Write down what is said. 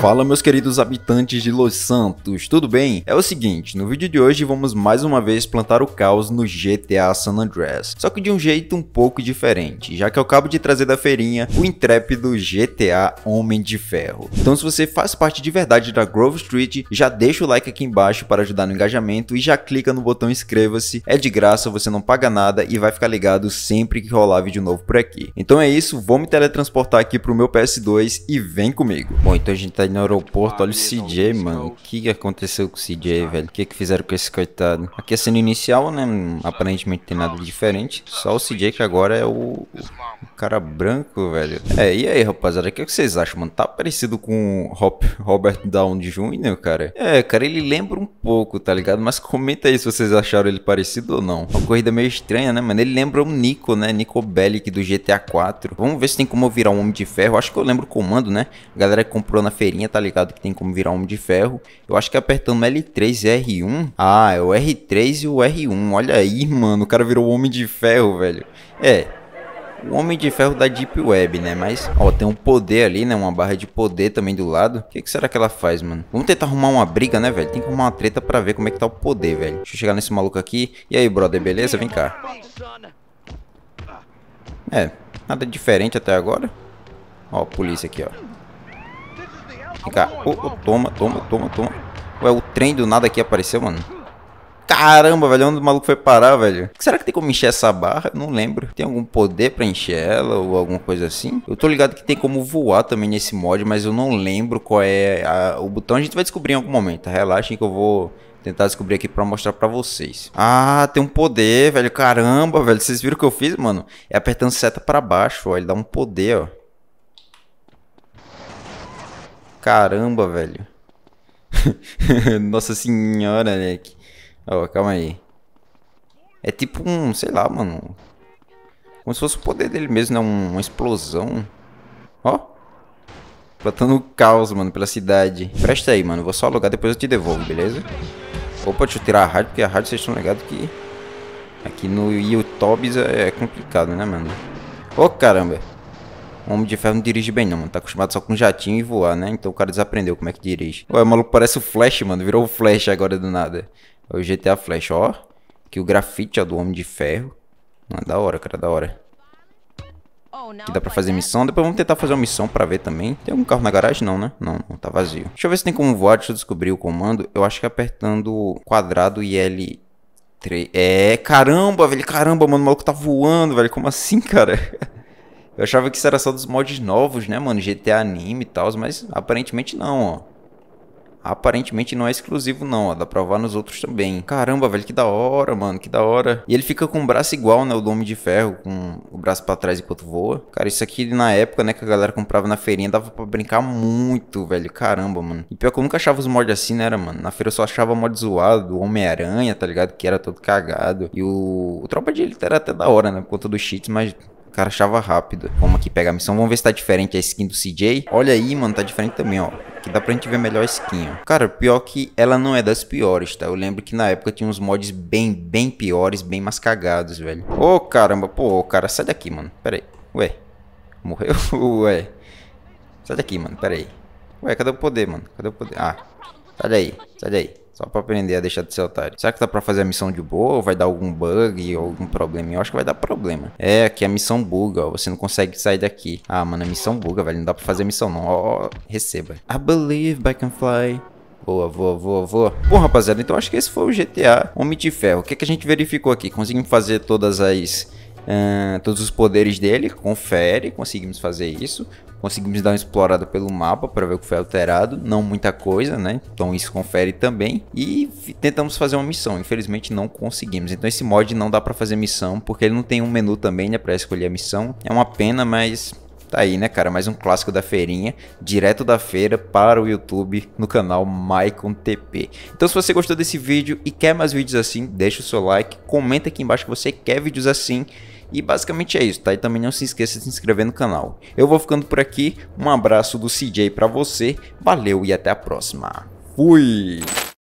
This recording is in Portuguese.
Fala meus queridos habitantes de Los Santos, tudo bem? É o seguinte, no vídeo de hoje vamos mais uma vez plantar o caos no GTA San Andreas, só que de um jeito um pouco diferente, já que eu acabo de trazer da feirinha o intrépido GTA Homem de Ferro. Então se você faz parte de verdade da Grove Street, já deixa o like aqui embaixo para ajudar no engajamento e já clica no botão inscreva-se, é de graça, você não paga nada e vai ficar ligado sempre que rolar vídeo novo por aqui. Então é isso, vou me teletransportar aqui pro meu PS2 e vem comigo. Bom, então a gente tá aí no aeroporto, olha o CJ, mano. O que, que aconteceu com o CJ, tá. velho? O que, que fizeram com esse coitado? Aqui a é cena inicial, né? Aparentemente tem nada diferente. Só o CJ que agora é o, o cara branco, velho. É, e aí, rapaziada, o que, que vocês acham, mano? Tá parecido com Hop, Robert Downey Jr., cara? É, cara, ele lembra um pouco, tá ligado? Mas comenta aí se vocês acharam ele parecido ou não. Uma corrida meio estranha, né, mano? Ele lembra o Nico, né? Nico Bellic do GTA 4. Vamos ver se tem como eu virar um Homem de Ferro. Acho que eu lembro o comando, né? A galera comprou na feirinha tá ligado? Que tem como virar homem de ferro. Eu acho que apertando L3 e R1. Ah, é o R3 e o R1. Olha aí, mano. O cara virou homem de ferro, velho. É, o Homem de Ferro da Deep Web, né? Mas, ó, tem um poder ali, né? Uma barra de poder também do lado. O que, que, será que ela faz, mano? Vamos tentar arrumar uma briga, né, velho? Tem que arrumar uma treta pra ver como é que tá o poder, velho. Deixa eu chegar nesse maluco aqui. E aí, brother, beleza? Vem cá. É, nada diferente até agora. Ó, polícia aqui, ó. Vem cá. Oh, oh, toma, toma, toma, toma. Ué, o trem do nada aqui apareceu, mano. Caramba, velho, onde o maluco foi parar, velho? Será que tem como encher essa barra? Não lembro. Tem algum poder pra encher ela ou alguma coisa assim? Eu tô ligado que tem como voar também nesse mod, mas eu não lembro qual é a... o botão. A gente vai descobrir em algum momento. Relaxem que eu vou tentar descobrir aqui pra mostrar pra vocês. Ah, tem um poder, velho. Caramba, velho. Vocês viram o que eu fiz, mano? É apertando seta pra baixo, ó. Ele dá um poder, ó. Caramba, velho. Nossa senhora, moleque. Ó, oh, calma aí. É tipo um, sei lá, mano. Como se fosse o poder dele mesmo, né? Uma explosão. Ó. Oh. Plantando caos, mano, pela cidade. Presta aí, mano. Vou só alugar, depois eu te devolvo, beleza? Opa, deixa eu tirar a rádio, porque a rádio vocês estão ligados que... Aqui no YouTube é complicado, né, mano? Ô, oh, caramba. O Homem de Ferro não dirige bem, não, mano. Tá acostumado só com jatinho e voar, né? Então o cara desaprendeu como é que dirige. Ué, o maluco parece o Flash, mano. Virou o Flash agora do nada. É o GTA Flash, ó. Que o grafite, ó, do Homem de Ferro. Mano, da hora, cara, da hora. Que dá pra fazer missão. Depois vamos tentar fazer uma missão pra ver também. Tem algum carro na garagem? Não, né? Não, não, tá vazio. Deixa eu ver se tem como voar. Deixa eu descobrir o comando. Eu acho que é apertando quadrado e L... 3. É, caramba, velho. Caramba, mano. O maluco tá voando, velho. Como assim, cara? Eu achava que isso era só dos mods novos, né, mano? GTA anime e tal, mas aparentemente não, ó. Aparentemente não é exclusivo não, ó. Dá pra provar nos outros também. Caramba, velho, que da hora, mano. Que da hora. E ele fica com o braço igual, né? O Dome de Ferro, com o braço pra trás enquanto voa. Cara, isso aqui na época, né? Que a galera comprava na feirinha, dava pra brincar muito, velho. Caramba, mano. E pior que eu nunca achava os mods assim, né, era, mano? Na feira eu só achava mod zoado, o Homem-Aranha, tá ligado? Que era todo cagado. E o... o Tropa de Elite era até da hora, né? Por conta dos cheats, mas cara achava rápido. Vamos aqui pegar a missão. Vamos ver se tá diferente a skin do CJ. Olha aí, mano, tá diferente também, ó. Que dá pra gente ver melhor a skin, ó. Cara, pior que ela não é das piores, tá? Eu lembro que na época tinha uns mods bem, bem piores, bem mais cagados, velho. Ô, oh, caramba. Pô, cara, sai daqui, mano. Pera aí. Ué. Morreu? Ué. Sai daqui, mano. Pera aí. Ué, cadê o poder, mano? Cadê o poder? Ah. Sai daí. Sai daí. Só pra aprender a deixar de ser otário. Será que dá pra fazer a missão de boa? Ou vai dar algum bug ou algum problema? Eu acho que vai dar problema. É, que a missão buga, ó. Você não consegue sair daqui. Ah, mano, a missão buga, velho. Não dá pra fazer a missão, não. Ó, ó receba. I believe I can fly. Boa, boa, boa, boa. Bom, rapaziada, então acho que esse foi o GTA Homem de Ferro. O que, é que a gente verificou aqui? Conseguimos fazer todas as uh, todos os poderes dele, confere, conseguimos fazer isso. Conseguimos dar uma explorada pelo mapa para ver o que foi alterado, não muita coisa, né? Então isso confere também. E tentamos fazer uma missão, infelizmente não conseguimos. Então esse mod não dá para fazer missão, porque ele não tem um menu também, né, para escolher a missão. É uma pena, mas Tá aí, né, cara? Mais um clássico da feirinha, direto da feira para o YouTube no canal Maicon TP. Então, se você gostou desse vídeo e quer mais vídeos assim, deixa o seu like, comenta aqui embaixo que você quer vídeos assim e basicamente é isso, tá? E também não se esqueça de se inscrever no canal. Eu vou ficando por aqui, um abraço do CJ para você, valeu e até a próxima. Fui!